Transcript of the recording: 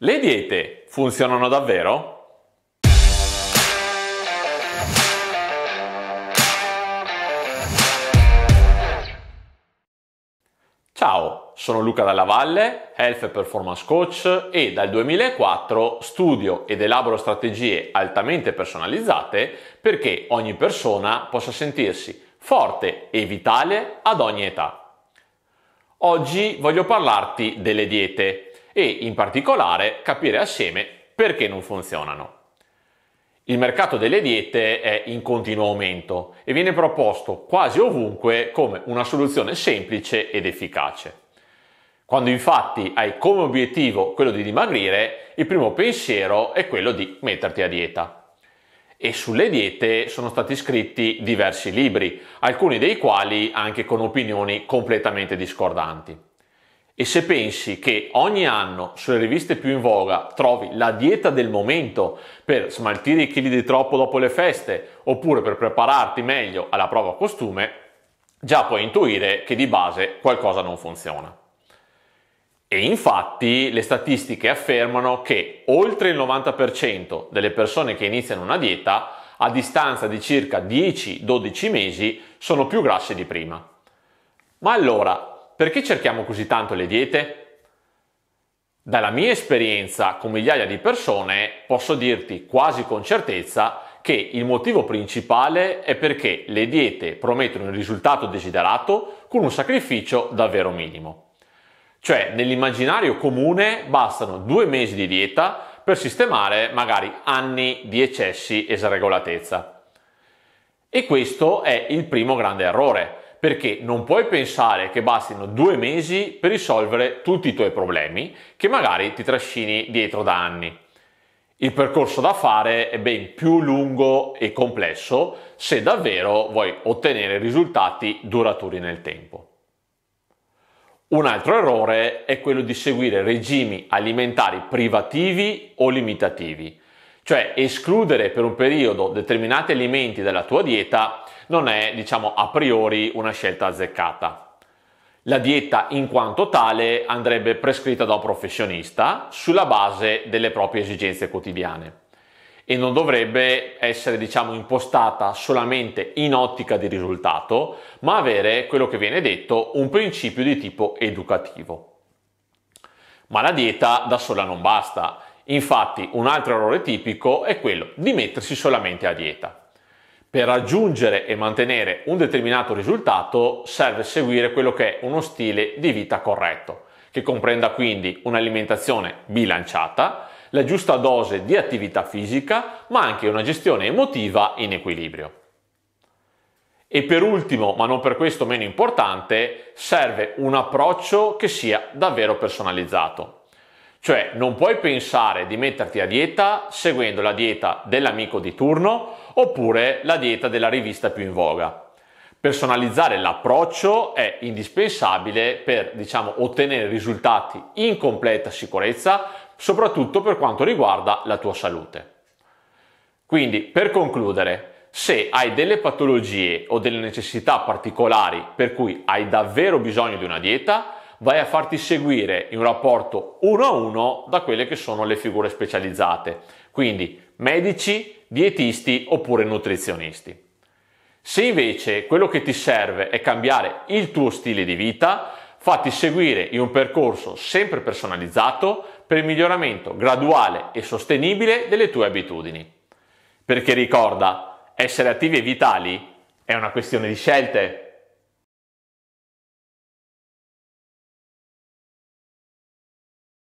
Le diete funzionano davvero? Ciao, sono Luca Dalla Valle, Health Performance Coach e dal 2004 studio ed elaboro strategie altamente personalizzate perché ogni persona possa sentirsi forte e vitale ad ogni età. Oggi voglio parlarti delle diete e in particolare capire assieme perché non funzionano. Il mercato delle diete è in continuo aumento e viene proposto quasi ovunque come una soluzione semplice ed efficace. Quando infatti hai come obiettivo quello di dimagrire, il primo pensiero è quello di metterti a dieta. E sulle diete sono stati scritti diversi libri, alcuni dei quali anche con opinioni completamente discordanti. E se pensi che ogni anno sulle riviste più in voga trovi la dieta del momento per smaltire i chili di troppo dopo le feste oppure per prepararti meglio alla prova costume, già puoi intuire che di base qualcosa non funziona. E infatti le statistiche affermano che oltre il 90% delle persone che iniziano una dieta a distanza di circa 10-12 mesi sono più grasse di prima. Ma allora, perché cerchiamo così tanto le diete? Dalla mia esperienza con migliaia di persone posso dirti quasi con certezza che il motivo principale è perché le diete promettono il risultato desiderato con un sacrificio davvero minimo. Cioè nell'immaginario comune bastano due mesi di dieta per sistemare magari anni di eccessi e sregolatezza. E questo è il primo grande errore perché non puoi pensare che bastino due mesi per risolvere tutti i tuoi problemi che magari ti trascini dietro da anni. Il percorso da fare è ben più lungo e complesso se davvero vuoi ottenere risultati duraturi nel tempo. Un altro errore è quello di seguire regimi alimentari privativi o limitativi, cioè escludere per un periodo determinati alimenti dalla tua dieta non è, diciamo, a priori una scelta azzeccata. La dieta in quanto tale andrebbe prescritta da un professionista sulla base delle proprie esigenze quotidiane e non dovrebbe essere diciamo impostata solamente in ottica di risultato, ma avere quello che viene detto un principio di tipo educativo. Ma la dieta da sola non basta. Infatti un altro errore tipico è quello di mettersi solamente a dieta. Per raggiungere e mantenere un determinato risultato serve seguire quello che è uno stile di vita corretto, che comprenda quindi un'alimentazione bilanciata, la giusta dose di attività fisica, ma anche una gestione emotiva in equilibrio. E per ultimo, ma non per questo meno importante, serve un approccio che sia davvero personalizzato. Cioè non puoi pensare di metterti a dieta seguendo la dieta dell'amico di turno oppure la dieta della rivista più in voga. Personalizzare l'approccio è indispensabile per diciamo, ottenere risultati in completa sicurezza, soprattutto per quanto riguarda la tua salute. Quindi, per concludere, se hai delle patologie o delle necessità particolari per cui hai davvero bisogno di una dieta, vai a farti seguire in un rapporto uno a uno da quelle che sono le figure specializzate, quindi medici, dietisti oppure nutrizionisti. Se invece quello che ti serve è cambiare il tuo stile di vita, fatti seguire in un percorso sempre personalizzato per il miglioramento graduale e sostenibile delle tue abitudini. Perché ricorda, essere attivi e vitali è una questione di scelte.